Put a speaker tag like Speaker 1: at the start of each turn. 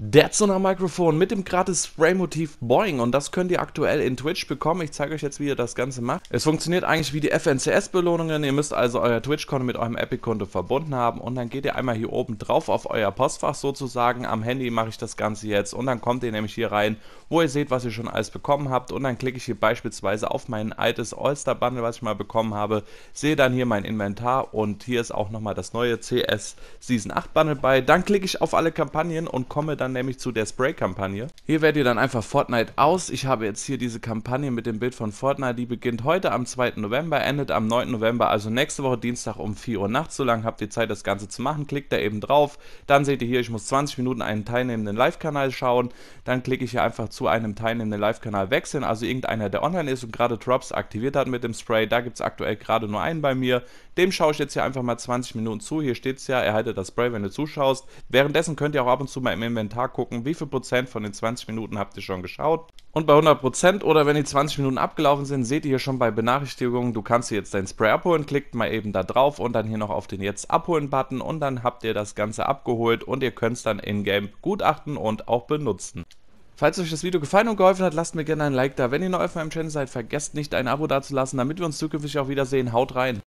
Speaker 1: Der Sonar Mikrofon mit dem gratis Spray-Motiv Boing und das könnt ihr aktuell in Twitch bekommen. Ich zeige euch jetzt, wie ihr das Ganze macht. Es funktioniert eigentlich wie die FNCS-Belohnungen. Ihr müsst also euer Twitch-Konto mit eurem Epic-Konto verbunden haben und dann geht ihr einmal hier oben drauf auf euer Postfach sozusagen. Am Handy mache ich das Ganze jetzt und dann kommt ihr nämlich hier rein, wo ihr seht, was ihr schon alles bekommen habt und dann klicke ich hier beispielsweise auf mein altes All-Star-Bundle, was ich mal bekommen habe. Sehe dann hier mein Inventar und hier ist auch nochmal das neue CS Season 8-Bundle bei. Dann klicke ich auf alle Kampagnen und komme dann dann nämlich zu der Spray-Kampagne. Hier wählt ihr dann einfach Fortnite aus. Ich habe jetzt hier diese Kampagne mit dem Bild von Fortnite. Die beginnt heute am 2. November, endet am 9. November, also nächste Woche Dienstag um 4 Uhr nachts. So lange habt ihr Zeit, das Ganze zu machen. Klickt da eben drauf. Dann seht ihr hier, ich muss 20 Minuten einen teilnehmenden Live-Kanal schauen. Dann klicke ich hier einfach zu einem teilnehmenden Live-Kanal wechseln. Also irgendeiner, der online ist und gerade Drops aktiviert hat mit dem Spray. Da gibt es aktuell gerade nur einen bei mir. Dem schaue ich jetzt hier einfach mal 20 Minuten zu. Hier steht es ja, erhalte das Spray, wenn du zuschaust. Währenddessen könnt ihr auch ab und zu mal im Inventar Tag gucken, wie viel Prozent von den 20 Minuten habt ihr schon geschaut. Und bei 100 Prozent oder wenn die 20 Minuten abgelaufen sind, seht ihr hier schon bei Benachrichtigungen, du kannst jetzt dein Spray abholen, klickt mal eben da drauf und dann hier noch auf den Jetzt abholen Button und dann habt ihr das Ganze abgeholt und ihr könnt es dann in-game gutachten und auch benutzen. Falls euch das Video gefallen und geholfen hat, lasst mir gerne ein Like da. Wenn ihr neu auf meinem Channel seid, vergesst nicht ein Abo dazulassen, damit wir uns zukünftig auch wiedersehen. Haut rein!